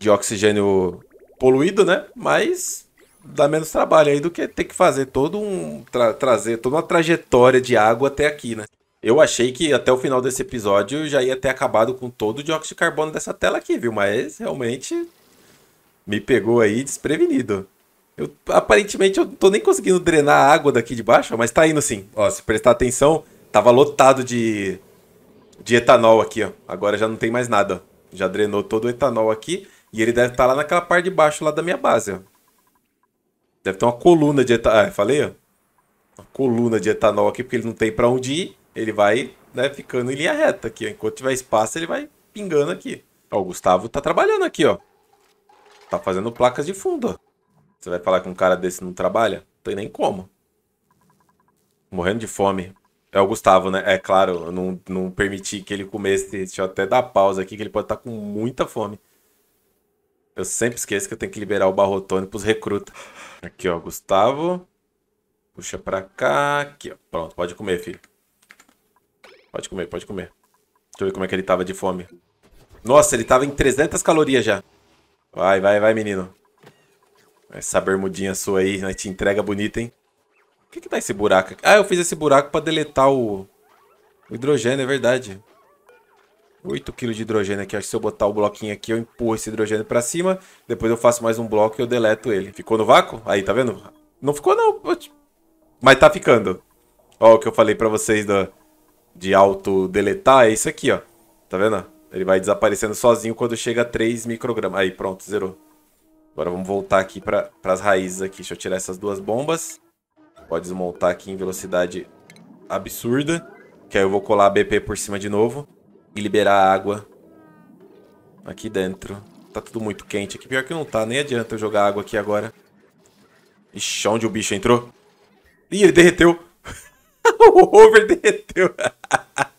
de oxigênio poluído, né? Mas dá menos trabalho aí do que ter que fazer todo um. Tra trazer toda uma trajetória de água até aqui, né? Eu achei que até o final desse episódio já ia ter acabado com todo o dióxido de carbono dessa tela aqui, viu? Mas realmente me pegou aí desprevenido. Eu, aparentemente eu não tô nem conseguindo drenar a água daqui de baixo, mas tá indo sim. Ó, se prestar atenção, tava lotado de, de etanol aqui, ó. Agora já não tem mais nada, ó. Já drenou todo o etanol aqui e ele deve estar tá lá naquela parte de baixo lá da minha base, ó. Deve ter uma coluna de etanol. Ah, falei, ó. Uma coluna de etanol aqui, porque ele não tem para onde ir. Ele vai né, ficando em linha reta aqui. Enquanto tiver espaço, ele vai pingando aqui. Ó, o Gustavo tá trabalhando aqui, ó. Tá fazendo placas de fundo, ó. Você vai falar que um cara desse não trabalha? Não tem nem como. Morrendo de fome. É o Gustavo, né? É claro, não, não permiti que ele comesse. Deixa eu até dar pausa aqui, que ele pode estar tá com muita fome. Eu sempre esqueço que eu tenho que liberar o barrotone pros recrutas. Aqui, ó, Gustavo. Puxa pra cá. Aqui, ó. Pronto, pode comer, filho. Pode comer, pode comer. Deixa eu ver como é que ele tava de fome. Nossa, ele tava em 300 calorias já. Vai, vai, vai, menino. Essa bermudinha sua aí, né? Te entrega bonita, hein? O que que tá esse buraco aqui? Ah, eu fiz esse buraco pra deletar o... O hidrogênio, é verdade. 8 kg de hidrogênio aqui. Acho que se eu botar o bloquinho aqui, eu empurro esse hidrogênio para cima. Depois eu faço mais um bloco e eu deleto ele. Ficou no vácuo? Aí, tá vendo? Não ficou não. Mas tá ficando. Ó, o que eu falei para vocês do de auto-deletar é isso aqui, ó. Tá vendo? Ele vai desaparecendo sozinho quando chega a 3 microgramas. Aí, pronto, zerou. Agora vamos voltar aqui para as raízes aqui. Deixa eu tirar essas duas bombas. Pode desmontar aqui em velocidade absurda. Que aí eu vou colar a BP por cima de novo e liberar água aqui dentro. Tá tudo muito quente aqui. Pior que não tá, nem adianta eu jogar água aqui agora. Ixi, onde o bicho entrou? Ih, ele derreteu. (laughs) o over derreteu. (laughs)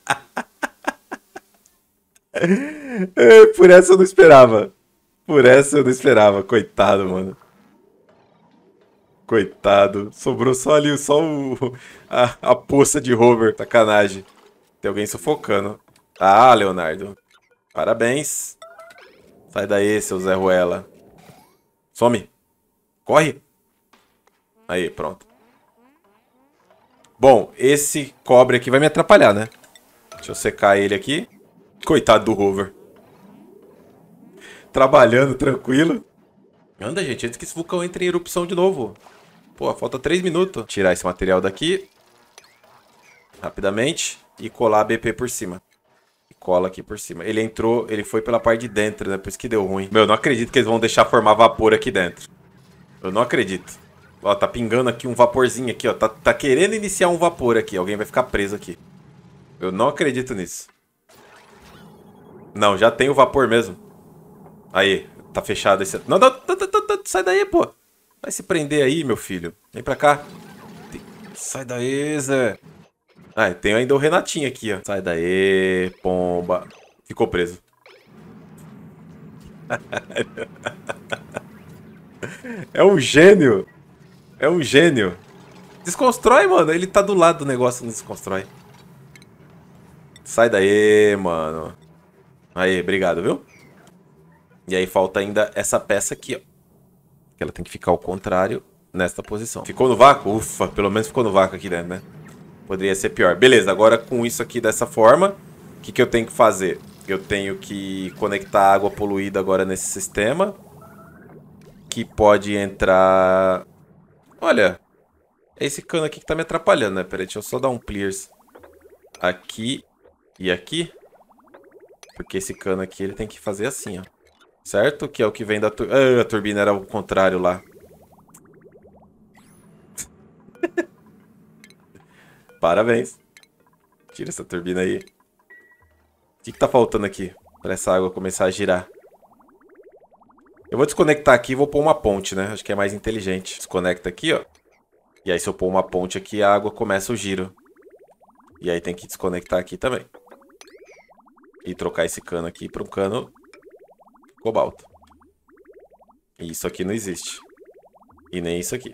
É, por essa eu não esperava. Por essa eu não esperava. Coitado, mano. Coitado. Sobrou só ali, só o, a, a poça de hover. Sacanagem. Tem alguém sufocando. Ah, Leonardo. Parabéns. Sai daí, seu Zé Ruela. Some. Corre. Aí, pronto. Bom, esse cobre aqui vai me atrapalhar, né? Deixa eu secar ele aqui. Coitado do rover. Trabalhando, tranquilo. Anda, gente, antes que esse vulcão entre em erupção de novo. Pô, falta 3 minutos. Tirar esse material daqui. Rapidamente. E colar a BP por cima cola aqui por cima. Ele entrou, ele foi pela parte de dentro, né? Por isso que deu ruim. Meu, eu não acredito que eles vão deixar formar vapor aqui dentro. Eu não acredito. Ó, tá pingando aqui um vaporzinho aqui, ó. Tá, tá querendo iniciar um vapor aqui. Alguém vai ficar preso aqui. Eu não acredito nisso. Não, já tem o vapor mesmo. Aí, tá fechado esse... Não, não, não, não, sai daí, pô. Vai se prender aí, meu filho. Vem pra cá. Sai daí, Zé. Ah, é, tem ainda o Renatinho aqui, ó. Sai daí, pomba. Ficou preso. (laughs) é um gênio. É um gênio. Desconstrói, mano. Ele tá do lado do negócio, não desconstrói. Sai daí, mano. Aí, obrigado, viu? E aí falta ainda essa peça aqui, ó. Que ela tem que ficar ao contrário nesta posição. Ficou no vácuo? Ufa, pelo menos ficou no vácuo aqui dentro, né? né? Poderia ser pior. Beleza, agora com isso aqui dessa forma, o que, que eu tenho que fazer? Eu tenho que conectar água poluída agora nesse sistema. Que pode entrar... Olha, é esse cano aqui que tá me atrapalhando, né? Peraí, deixa eu só dar um clears aqui e aqui. Porque esse cano aqui, ele tem que fazer assim, ó. Certo? Que é o que vem da turbina. Ah, a turbina era o contrário lá. (laughs) Parabéns. Tira essa turbina aí. O que, que tá faltando aqui para essa água começar a girar? Eu vou desconectar aqui e vou pôr uma ponte, né? Acho que é mais inteligente. Desconecta aqui, ó. E aí se eu pôr uma ponte aqui, a água começa o giro. E aí tem que desconectar aqui também. E trocar esse cano aqui para um cano cobalto. E isso aqui não existe. E nem isso aqui.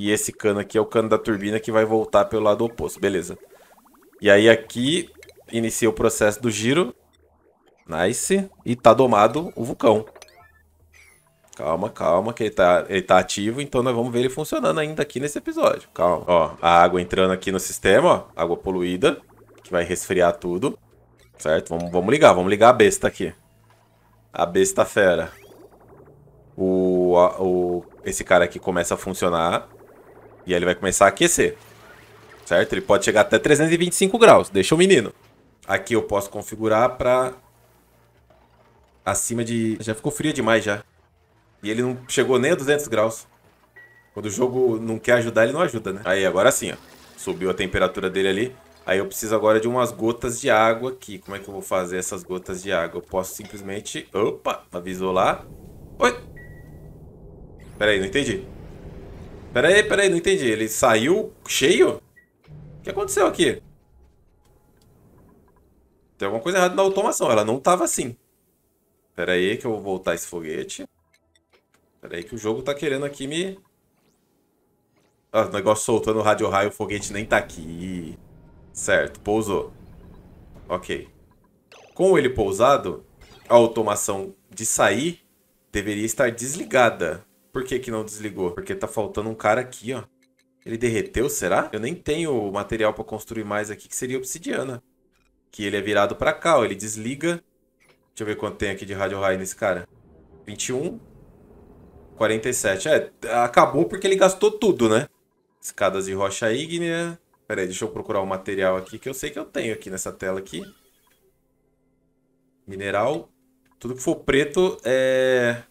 E esse cano aqui é o cano da turbina que vai voltar pelo lado oposto, beleza. E aí aqui inicia o processo do giro. Nice. E tá domado o vulcão. Calma, calma, que ele tá, ele tá ativo, então nós vamos ver ele funcionando ainda aqui nesse episódio. Calma. Ó, a água entrando aqui no sistema, ó. Água poluída, que vai resfriar tudo. Certo? Vamos, vamos ligar, vamos ligar a besta aqui. A besta fera. O, o, esse cara aqui começa a funcionar. E aí ele vai começar a aquecer. Certo? Ele pode chegar até 325 graus. Deixa o menino. Aqui eu posso configurar para acima de... Já ficou fria demais já. E ele não chegou nem a 200 graus. Quando o jogo não quer ajudar, ele não ajuda, né? Aí, agora sim, ó. Subiu a temperatura dele ali. Aí eu preciso agora de umas gotas de água aqui. Como é que eu vou fazer essas gotas de água? Eu posso simplesmente... Opa! Avisou lá. Oi! Pera aí, não entendi. Pera aí, pera aí, não entendi. Ele saiu cheio? O que aconteceu aqui? Tem alguma coisa errada na automação. Ela não tava assim. Pera aí que eu vou voltar esse foguete. Pera aí que o jogo tá querendo aqui me... Ah, o negócio soltando o rádio raio, o foguete nem tá aqui. Certo, pousou. Ok. Com ele pousado, a automação de sair deveria estar desligada. Por que, que não desligou? Porque tá faltando um cara aqui, ó. Ele derreteu, será? Eu nem tenho material pra construir mais aqui, que seria obsidiana. Que ele é virado pra cá, ó. Ele desliga. Deixa eu ver quanto tem aqui de rádio raio nesse cara. 21. 47. É, acabou porque ele gastou tudo, né? Escadas de rocha ígnea. Pera aí, deixa eu procurar o um material aqui que eu sei que eu tenho aqui nessa tela aqui. Mineral. Tudo que for preto é...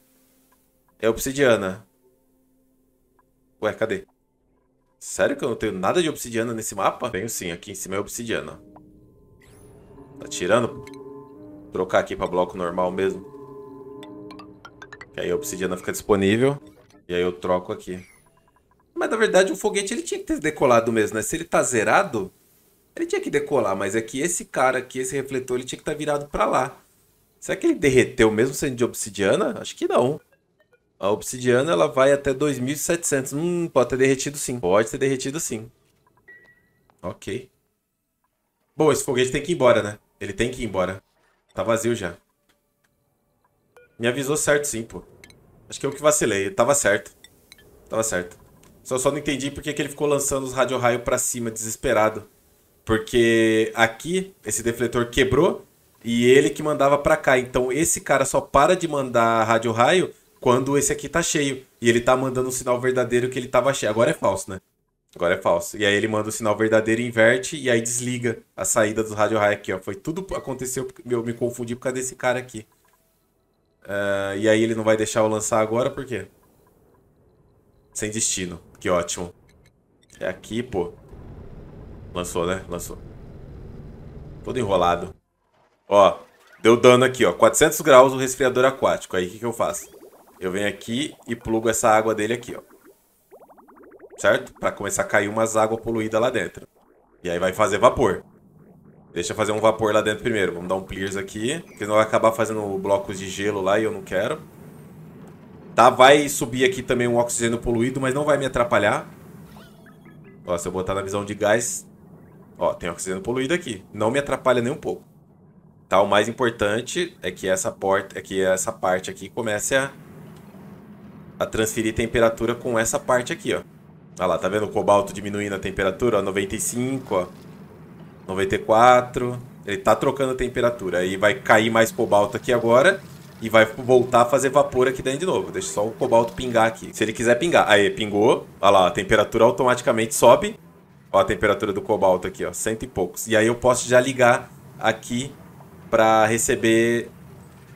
É obsidiana. Ué, cadê? Sério que eu não tenho nada de obsidiana nesse mapa? Tenho sim, aqui em cima é obsidiana. Tá tirando? Vou trocar aqui pra bloco normal mesmo. Que aí a obsidiana fica disponível. E aí eu troco aqui. Mas na verdade o foguete ele tinha que ter decolado mesmo, né? Se ele tá zerado, ele tinha que decolar. Mas é que esse cara aqui, esse refletor, ele tinha que estar tá virado pra lá. Será que ele derreteu mesmo sendo de obsidiana? Acho que não. A obsidiana ela vai até 2700. Hum, pode ter derretido sim. Pode ter derretido sim. Ok. Bom, esse foguete tem que ir embora, né? Ele tem que ir embora. Tá vazio já. Me avisou certo sim, pô. Acho que eu é que vacilei. tava certo. Tava certo. Só só não entendi porque que ele ficou lançando os radio-raio pra cima, desesperado. Porque aqui, esse defletor quebrou e ele que mandava pra cá. Então esse cara só para de mandar rádio-raio quando esse aqui tá cheio. E ele tá mandando um sinal verdadeiro que ele tava cheio. Agora é falso, né? Agora é falso. E aí ele manda o sinal verdadeiro, inverte e aí desliga a saída do rádio high aqui, ó. Foi tudo aconteceu, eu me confundi por causa desse cara aqui. Uh, e aí ele não vai deixar eu lançar agora, por quê? Sem destino. Que ótimo. É aqui, pô. Lançou, né? Lançou. Todo enrolado. Ó, deu dano aqui, ó. 400 graus o resfriador aquático. Aí o que, que eu faço? Eu venho aqui e plugo essa água dele aqui, ó. Certo? Pra começar a cair umas águas poluídas lá dentro. E aí vai fazer vapor. Deixa eu fazer um vapor lá dentro primeiro. Vamos dar um clears aqui. Porque senão vai acabar fazendo blocos de gelo lá e eu não quero. Tá, vai subir aqui também um oxigênio poluído, mas não vai me atrapalhar. Ó, se eu botar na visão de gás... Ó, tem oxigênio poluído aqui. Não me atrapalha nem um pouco. Tá, o mais importante é que essa porta, é que essa parte aqui comece a a transferir temperatura com essa parte aqui, ó. Olha lá, tá vendo o cobalto diminuindo a temperatura? Ó, 95, ó. 94. Ele tá trocando a temperatura. Aí vai cair mais cobalto aqui agora. E vai voltar a fazer vapor aqui dentro de novo. Deixa só o cobalto pingar aqui. Se ele quiser pingar. Aí, pingou. Olha lá, a temperatura automaticamente sobe. a temperatura do cobalto aqui, ó. Cento e poucos. E aí eu posso já ligar aqui pra receber...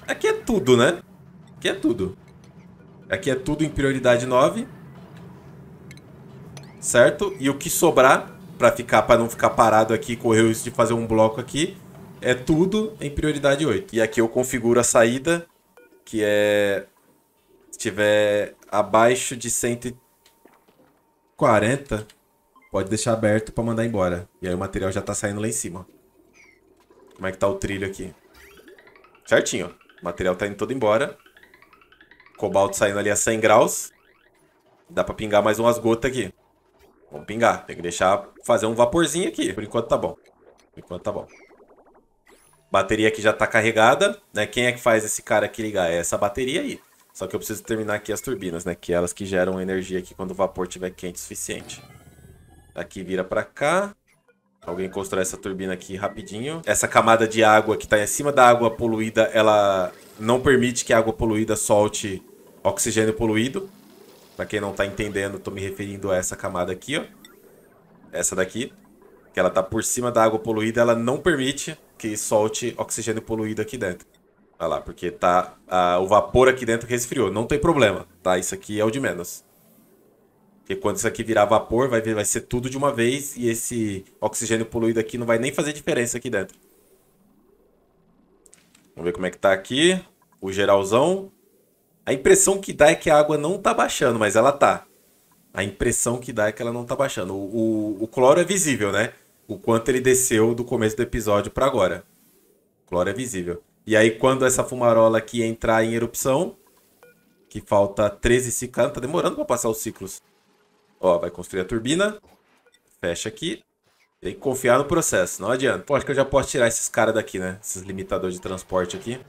Aqui é tudo, né? Aqui é tudo. Aqui é tudo em prioridade 9. Certo? E o que sobrar, para ficar para não ficar parado aqui, correr o risco de fazer um bloco aqui, é tudo em prioridade 8. E aqui eu configuro a saída, que é... Se tiver abaixo de 140, pode deixar aberto para mandar embora. E aí o material já tá saindo lá em cima. Como é que tá o trilho aqui? Certinho, ó. O material tá indo todo embora. Cobalto saindo ali a 100 graus. Dá pra pingar mais umas gotas aqui. Vamos pingar. Tem que deixar fazer um vaporzinho aqui. Por enquanto tá bom. Por enquanto tá bom. Bateria aqui já tá carregada, né? Quem é que faz esse cara aqui ligar? É essa bateria aí. Só que eu preciso terminar aqui as turbinas, né? Que é elas que geram energia aqui quando o vapor estiver quente o suficiente. Aqui vira pra cá. Alguém constrói essa turbina aqui rapidinho. Essa camada de água que tá em cima da água poluída, ela não permite que a água poluída solte oxigênio poluído. Para quem não está entendendo, estou me referindo a essa camada aqui, ó. Essa daqui, que ela está por cima da água poluída, ela não permite que solte oxigênio poluído aqui dentro. Olha lá, porque tá a, o vapor aqui dentro resfriou. Não tem problema, tá? Isso aqui é o de menos. Porque quando isso aqui virar vapor, vai, vai ser tudo de uma vez e esse oxigênio poluído aqui não vai nem fazer diferença aqui dentro. Vamos ver como é que tá aqui. O geralzão. A impressão que dá é que a água não tá baixando, mas ela tá. A impressão que dá é que ela não tá baixando. O, o, o cloro é visível, né? O quanto ele desceu do começo do episódio para agora. O cloro é visível. E aí, quando essa fumarola aqui entrar em erupção, que falta 13 ciclos. tá demorando para passar os ciclos. Ó, vai construir a turbina. Fecha aqui. Tem que confiar no processo, não adianta. Pô, acho que eu já posso tirar esses caras daqui, né? Esses limitadores de transporte aqui.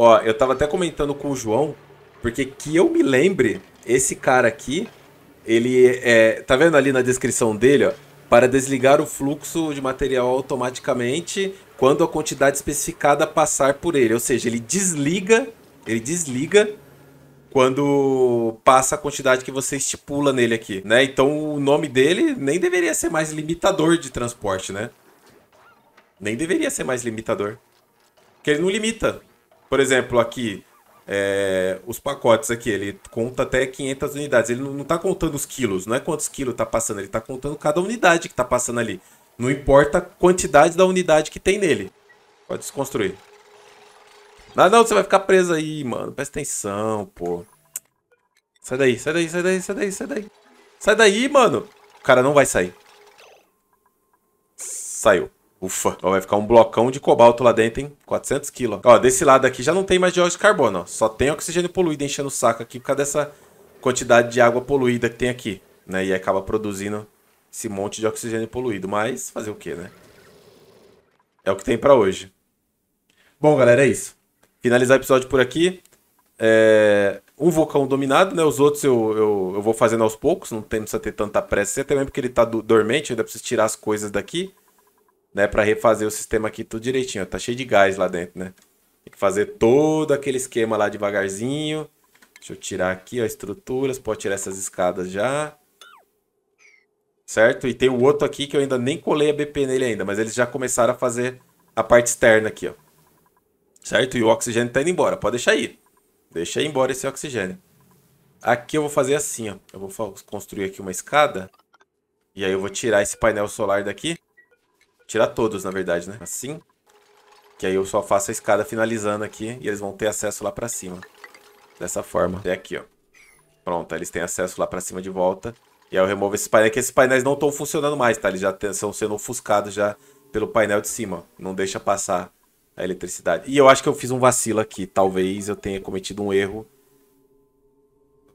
Ó, eu tava até comentando com o João, porque que eu me lembre, esse cara aqui, ele é. Tá vendo ali na descrição dele, ó? Para desligar o fluxo de material automaticamente quando a quantidade especificada passar por ele. Ou seja, ele desliga. Ele desliga quando passa a quantidade que você estipula nele aqui, né? Então o nome dele nem deveria ser mais limitador de transporte, né? Nem deveria ser mais limitador. Porque ele não limita por exemplo, aqui, é, os pacotes aqui, ele conta até 500 unidades. Ele não está contando os quilos, não é quantos quilos está passando, ele está contando cada unidade que está passando ali. Não importa a quantidade da unidade que tem nele. Pode desconstruir. Não, não, você vai ficar preso aí, mano. Presta atenção, pô. Sai daí, sai daí, sai daí, sai daí, sai daí. Sai daí, mano. O cara não vai sair. Saiu. Ufa. Ó, vai ficar um blocão de cobalto lá dentro, hein? 400 quilos. Ó, desse lado aqui já não tem mais dióxido de carbono, ó. Só tem oxigênio poluído enchendo o saco aqui por causa dessa quantidade de água poluída que tem aqui, né? E acaba produzindo esse monte de oxigênio poluído. Mas fazer o quê, né? É o que tem para hoje. Bom, galera, é isso. Finalizar o episódio por aqui. É... Um vulcão dominado, né? Os outros eu, eu, eu vou fazendo aos poucos, não tem, precisa ter tanta pressa. Até mesmo porque ele tá dormente, ainda preciso tirar as coisas daqui né, para refazer o sistema aqui tudo direitinho. Tá cheio de gás lá dentro, né? Tem que fazer todo aquele esquema lá devagarzinho. Deixa eu tirar aqui, ó, estruturas. Pode tirar essas escadas já. Certo? E tem o outro aqui que eu ainda nem colei a BP nele ainda, mas eles já começaram a fazer a parte externa aqui, ó. Certo? E o oxigênio tá indo embora. Pode deixar aí. Deixa ir embora esse oxigênio. Aqui eu vou fazer assim, ó. Eu vou construir aqui uma escada. E aí eu vou tirar esse painel solar daqui. Tirar todos, na verdade, né? Assim. Que aí eu só faço a escada finalizando aqui e eles vão ter acesso lá pra cima. Dessa forma. Até aqui, ó. Pronto, eles têm acesso lá pra cima de volta. E aí eu removo esses painéis, que esses painéis não estão funcionando mais, tá? Eles já estão sendo ofuscados já pelo painel de cima. Não deixa passar a eletricidade. E eu acho que eu fiz um vacilo aqui. Talvez eu tenha cometido um erro.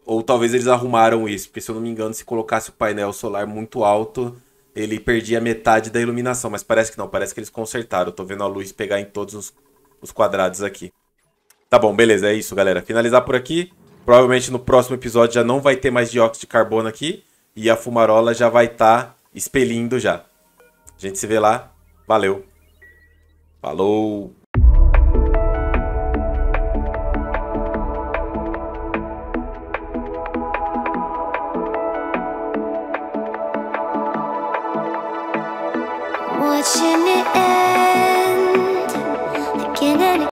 Ou talvez eles arrumaram isso. Porque se eu não me engano, se colocasse o painel solar muito alto ele perdia metade da iluminação, mas parece que não, parece que eles consertaram. Eu tô vendo a luz pegar em todos os, os quadrados aqui. Tá bom, beleza, é isso, galera. Finalizar por aqui. Provavelmente no próximo episódio já não vai ter mais dióxido de carbono aqui e a fumarola já vai estar tá expelindo já. A gente se vê lá. Valeu. Falou.